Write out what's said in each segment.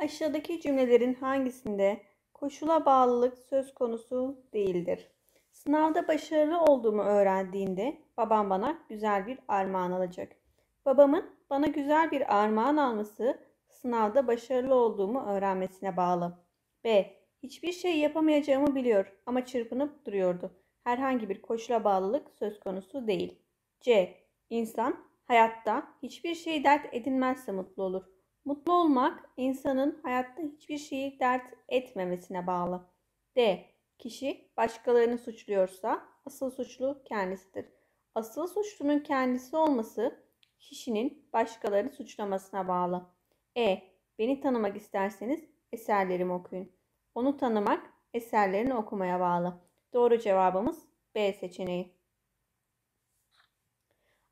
Aşağıdaki cümlelerin hangisinde koşula bağlılık söz konusu değildir? Sınavda başarılı olduğumu öğrendiğinde babam bana güzel bir armağan alacak. Babamın bana güzel bir armağan alması sınavda başarılı olduğumu öğrenmesine bağlı. B. Hiçbir şey yapamayacağımı biliyor ama çırpınıp duruyordu. Herhangi bir koşula bağlılık söz konusu değil. C. İnsan hayatta hiçbir şey dert edinmezse mutlu olur. Mutlu olmak insanın hayatta hiçbir şeyi dert etmemesine bağlı. D. Kişi başkalarını suçluyorsa asıl suçlu kendisidir. Asıl suçlunun kendisi olması kişinin başkalarını suçlamasına bağlı. E. Beni tanımak isterseniz eserlerimi okuyun. Onu tanımak eserlerini okumaya bağlı. Doğru cevabımız B seçeneği.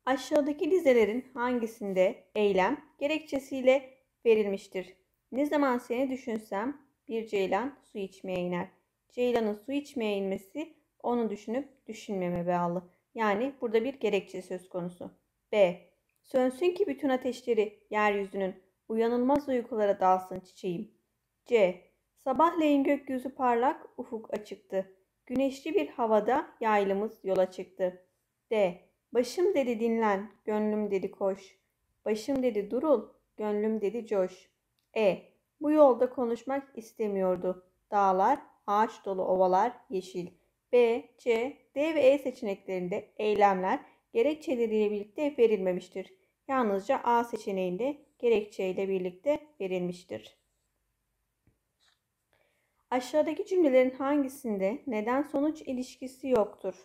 Aşağıdaki dizelerin hangisinde eylem gerekçesiyle verilmiştir. Ne zaman seni düşünsem bir ceylan su içmeye iner. Ceylanın su içmeye inmesi onu düşünüp düşünmeme bağlı. Yani burada bir gerekçe söz konusu. B. Sönsün ki bütün ateşleri yeryüzünün uyanılmaz uykulara dalsın çiçeğim. C. Sabahleyin gökyüzü parlak, ufuk açıktı. Güneşli bir havada yaylımız yola çıktı. D. Başım dedi dinlen, gönlüm dedi koş. Başım dedi durul, Gönlüm dedi Josh. E. Bu yolda konuşmak istemiyordu. Dağlar, ağaç dolu ovalar, yeşil. B, C, D ve E seçeneklerinde eylemler gerekçeleriyle birlikte verilmemiştir. Yalnızca A seçeneğinde gerekçeyle birlikte verilmiştir. Aşağıdaki cümlelerin hangisinde neden sonuç ilişkisi yoktur?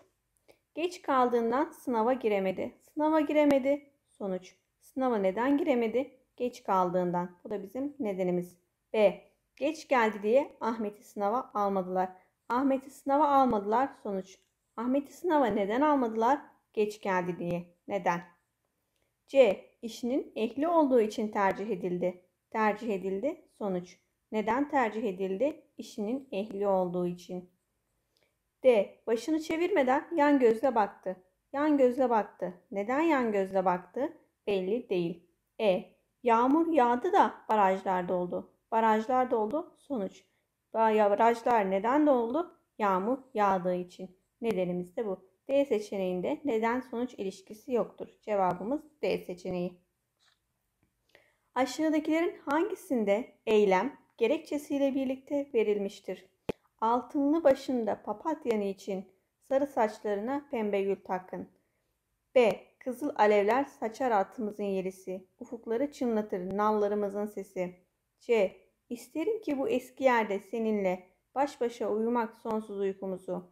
Geç kaldığından sınava giremedi. Sınava giremedi. Sonuç. Sınava neden giremedi? Geç kaldığından. Bu da bizim nedenimiz. B. Geç geldi diye Ahmet'i sınava almadılar. Ahmet'i sınava almadılar. Sonuç. Ahmet'i sınava neden almadılar? Geç geldi diye. Neden? C. İşinin ehli olduğu için tercih edildi. Tercih edildi. Sonuç. Neden tercih edildi? İşinin ehli olduğu için. D. Başını çevirmeden yan gözle baktı. Yan gözle baktı. Neden yan gözle baktı? Belli değil. E. Yağmur yağdı da barajlar doldu. Barajlar doldu sonuç. Barajlar neden doldu? Yağmur yağdığı için. Nedenimiz de bu. D seçeneğinde neden sonuç ilişkisi yoktur. Cevabımız D seçeneği. Aşağıdakilerin hangisinde eylem gerekçesiyle birlikte verilmiştir? Altınlı başında papatyanı için sarı saçlarına pembe gül takın. B. Kızıl alevler saçar altımızın yelisi. Ufukları çınlatır nallarımızın sesi. C. İsterim ki bu eski yerde seninle baş başa uyumak sonsuz uykumuzu.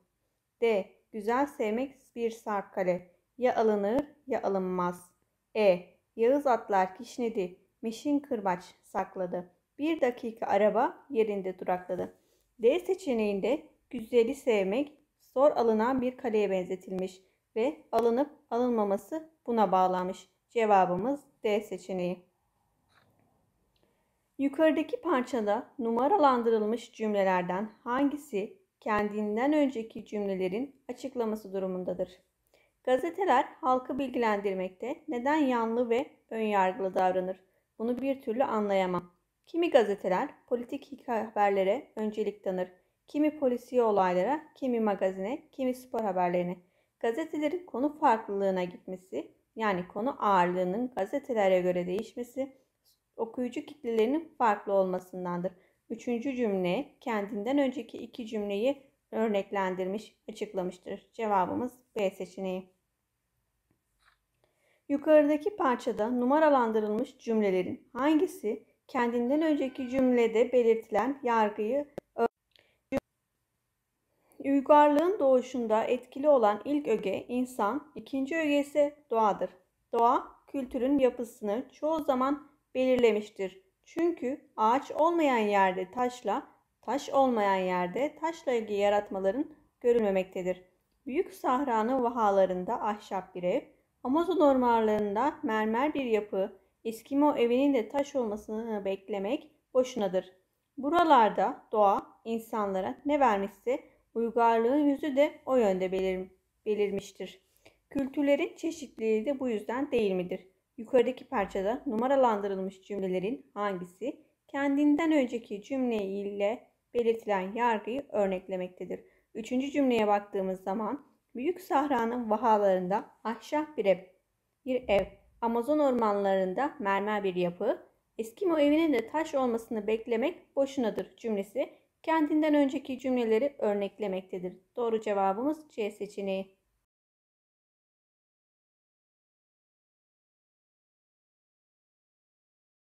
D. Güzel sevmek bir sarp kale. Ya alınır ya alınmaz. E. Yağız atlar kişnedi. Meşin kırbaç sakladı. Bir dakika araba yerinde durakladı. D seçeneğinde güzeli sevmek zor alınan bir kaleye benzetilmiş ve alınıp alınmaması buna bağlanmış. Cevabımız D seçeneği. Yukarıdaki parçada numaralandırılmış cümlelerden hangisi kendinden önceki cümlelerin açıklaması durumundadır? Gazeteler halkı bilgilendirmekte neden yanlı ve önyargılı davranır? Bunu bir türlü anlayamam. Kimi gazeteler politik haberlere öncelik tanır. Kimi polisi olaylara, kimi magazine, kimi spor haberlerine gazetelerin konu farklılığına gitmesi yani konu ağırlığının gazetelere göre değişmesi okuyucu kitlelerinin farklı olmasındandır. Üçüncü cümle kendinden önceki iki cümleyi örneklendirmiş, açıklamıştır. Cevabımız B seçeneği. Yukarıdaki parçada numaralandırılmış cümlelerin hangisi kendinden önceki cümlede belirtilen yargıyı uygarlığın doğuşunda etkili olan ilk öge insan, ikinci ögesi doğadır. Doğa, kültürün yapısını çoğu zaman belirlemiştir. Çünkü ağaç olmayan yerde taşla, taş olmayan yerde taşla ilgili yaratmaların görülmemektedir. Büyük sahranın vahalarında ahşap bir ev, Amazon ormanlarında mermer bir yapı, Eskimo evinin de taş olmasını beklemek boşunadır. Buralarda doğa insanlara ne vermişse Uygarlığın yüzü de o yönde belir, belirmiştir. Kültürlerin çeşitliliği de bu yüzden değil midir? Yukarıdaki parçada numaralandırılmış cümlelerin hangisi kendinden önceki cümle ile belirtilen yargıyı örneklemektedir. Üçüncü cümleye baktığımız zaman Büyük Sahra'nın vahalarında ahşap bir ev, bir ev, Amazon ormanlarında mermer bir yapı, Eskimo evinin de taş olmasını beklemek boşunadır cümlesi kendinden önceki cümleleri örneklemektedir. Doğru cevabımız C seçeneği.